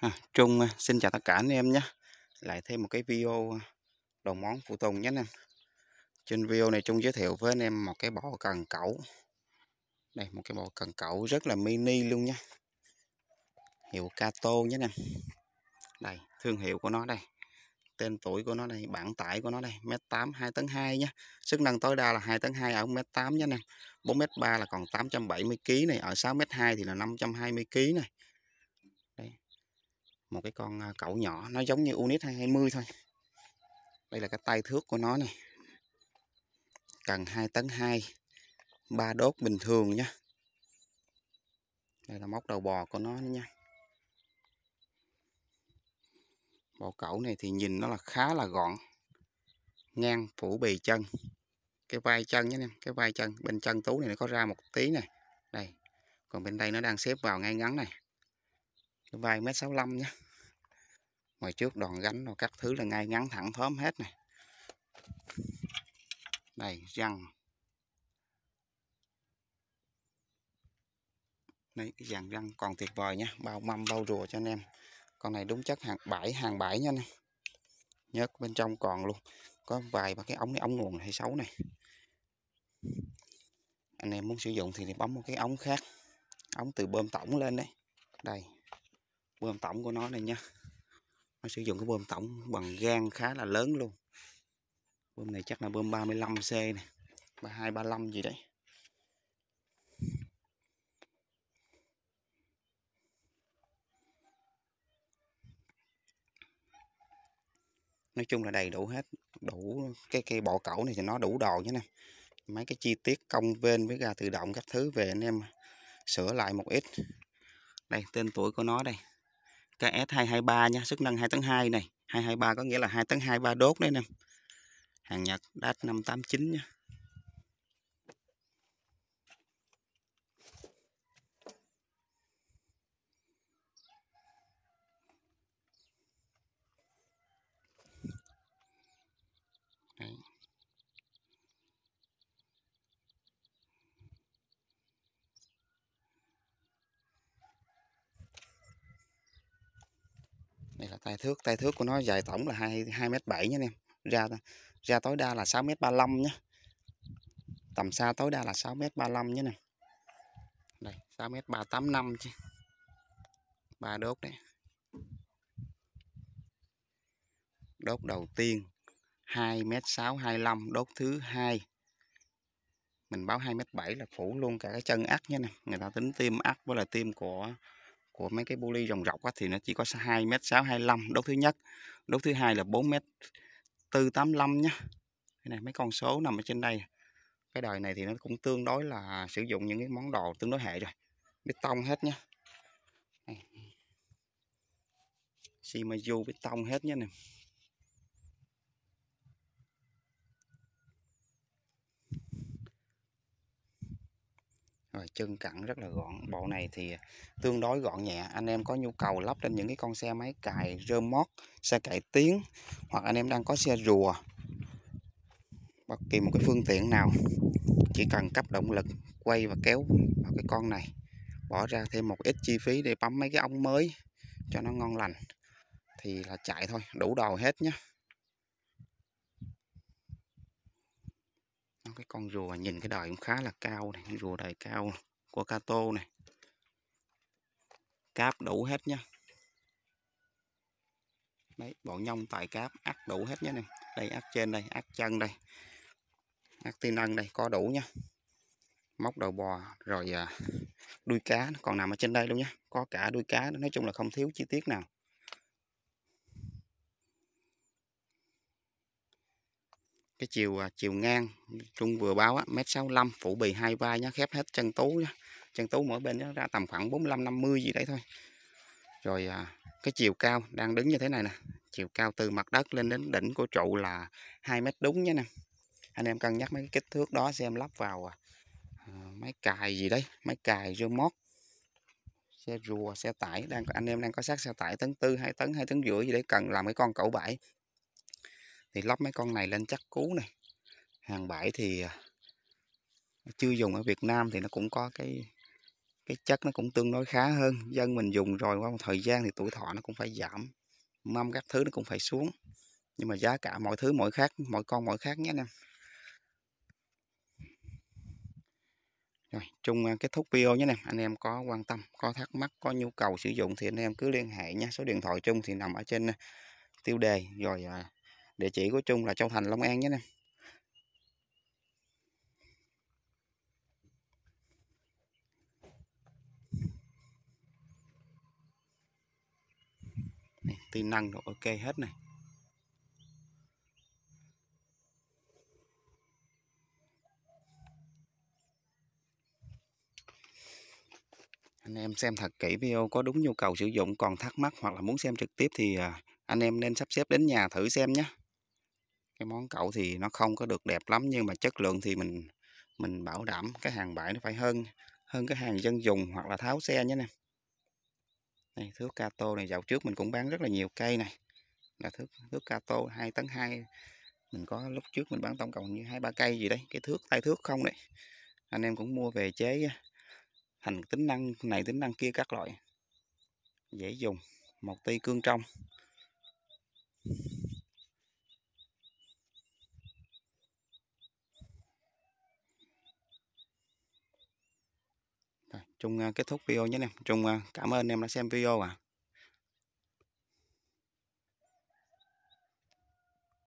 À, Trung xin chào tất cả anh em nhé Lại thêm một cái video à, đồ món phụ tùng nhé anh em Trên video này Trung giới thiệu với anh em một cái bộ cần cẩu Đây một cái bộ cần cẩu rất là mini luôn nhé. Hiệu Kato nhé anh em Đây thương hiệu của nó đây Tên tuổi của nó đây, bản tải của nó đây 1m8 2 tấn 2 nhé Sức năng tối đa là 2 tấn 2 ở 1m8 nhé anh em 4m3 là còn 870kg này Ở 6m2 thì là 520kg này một cái con à, cẩu nhỏ nó giống như unit 220 thôi đây là cái tay thước của nó này cần 2 tấn 2 ba đốt bình thường nha đây là móc đầu bò của nó nha bò cẩu này thì nhìn nó là khá là gọn ngang phủ bì chân cái vai chân nhé em cái vai chân bên chân tú này nó có ra một tí này đây còn bên đây nó đang xếp vào ngay ngắn này vài mét sáu nhé ngoài trước đòn gánh rồi các thứ là ngay ngắn thẳng thớm hết này đây răng đây cái dàn răng còn tuyệt vời nha bao mâm bao rùa cho anh em con này đúng chất hàng bãi hàng bãi nha anh em nhớt bên trong còn luôn có vài ba cái ống cái ống nguồn hay xấu này anh em muốn sử dụng thì bấm một cái ống khác ống từ bơm tổng lên đấy đây bơm tổng của nó này nha nó sử dụng cái bơm tổng bằng gan khá là lớn luôn bơm này chắc là bơm 35C này 32 35 gì đấy nói chung là đầy đủ hết đủ cái cây bọ cẩu này thì nó đủ đồ nhé nè mấy cái chi tiết công bên với gà tự động các thứ về anh em sửa lại một ít đây tên tuổi của nó đây cái S223 nha sức năng 2 tấn 2 này 223 có nghĩa là 2 tấn 23 đốt đấy nè hàng Nhật DAS 589 nha tay thước tay thước của nó dài tổng là hai hai m bảy nha anh em ra ra tối đa là 6 m 35 nhé tầm xa tối đa là 6 m 35 nhé nè đây 6 m 385 chứ ba đốt đấy đốt đầu tiên 2 m 625 đốt thứ hai mình báo 2 m 7 là phủ luôn cả cái chân ắt nhé nè người ta tính tim ắt với là tim của của mấy cái bu ly rồng rọc á, thì nó chỉ có 2 m 625 đốt thứ nhất đốt thứ hai là 4 m 485 nhá cái này mấy con số nằm ở trên đây cái đời này thì nó cũng tương đối là sử dụng những cái món đồ tương đối hệ rồi bê tông hết nhá xi ma du bê tông hết nhá này chân cẳng rất là gọn bộ này thì tương đối gọn nhẹ anh em có nhu cầu lắp trên những cái con xe máy cài rơ móc xe cải tiến hoặc anh em đang có xe rùa bất kỳ một cái phương tiện nào chỉ cần cấp động lực quay và kéo vào cái con này bỏ ra thêm một ít chi phí để bấm mấy cái ống mới cho nó ngon lành thì là chạy thôi đủ đồ hết nhé cái con rùa nhìn cái đời cũng khá là cao này cái rùa đời cao của kato này cáp đủ hết nhá đấy bọn nhông tại cáp ắt đủ hết nhá này đây ắt trên đây ắt chân đây ắt tiên ân đây có đủ nhá móc đầu bò rồi à, đuôi cá còn nằm ở trên đây luôn nhá có cả đuôi cá nói chung là không thiếu chi tiết nào cái chiều à, chiều ngang trung vừa báo á, mét 65 phủ bì hai vai nhá khép hết chân tú nhá chân tú mỗi bên nó ra tầm khoảng 45 50 gì đấy thôi rồi à, cái chiều cao đang đứng như thế này nè chiều cao từ mặt đất lên đến đỉnh của trụ là 2 mét đúng nhé nè anh em cân nhắc mấy cái kích thước đó xem lắp vào à, à máy cài gì đấy máy cài remote xe rùa xe tải đang anh em đang có xác xe tải tấn tư hai tấn hai tấn rưỡi gì đấy cần làm cái con cẩu bãi thì lắp mấy con này lên chắc cú này hàng bãi thì à, chưa dùng ở Việt Nam thì nó cũng có cái cái chất nó cũng tương đối khá hơn dân mình dùng rồi qua một thời gian thì tuổi thọ nó cũng phải giảm mâm các thứ nó cũng phải xuống nhưng mà giá cả mọi thứ mọi khác mọi con mọi khác nhé anh em rồi chung à, kết thúc video nhé anh em anh em có quan tâm có thắc mắc có nhu cầu sử dụng thì anh em cứ liên hệ nha số điện thoại chung thì nằm ở trên à, tiêu đề rồi địa chỉ của Trung là Châu Thành Long An nhé em tiên năng rồi ok hết này anh em xem thật kỹ video có đúng nhu cầu sử dụng còn thắc mắc hoặc là muốn xem trực tiếp thì à, anh em nên sắp xếp đến nhà thử xem nhé cái món cậu thì nó không có được đẹp lắm nhưng mà chất lượng thì mình mình bảo đảm cái hàng bãi nó phải hơn hơn cái hàng dân dùng hoặc là tháo xe nhé nè này thước Cato này dạo trước mình cũng bán rất là nhiều cây này là thước thước Cato hai tấn hai mình có lúc trước mình bán tổng cộng như hai ba cây gì đấy cái thước tay thước không đấy anh em cũng mua về chế thành tính năng này tính năng kia các loại dễ dùng một ti cương trong Trung à, kết thúc video nhé em. Trung à, cảm ơn em đã xem video ạ. À.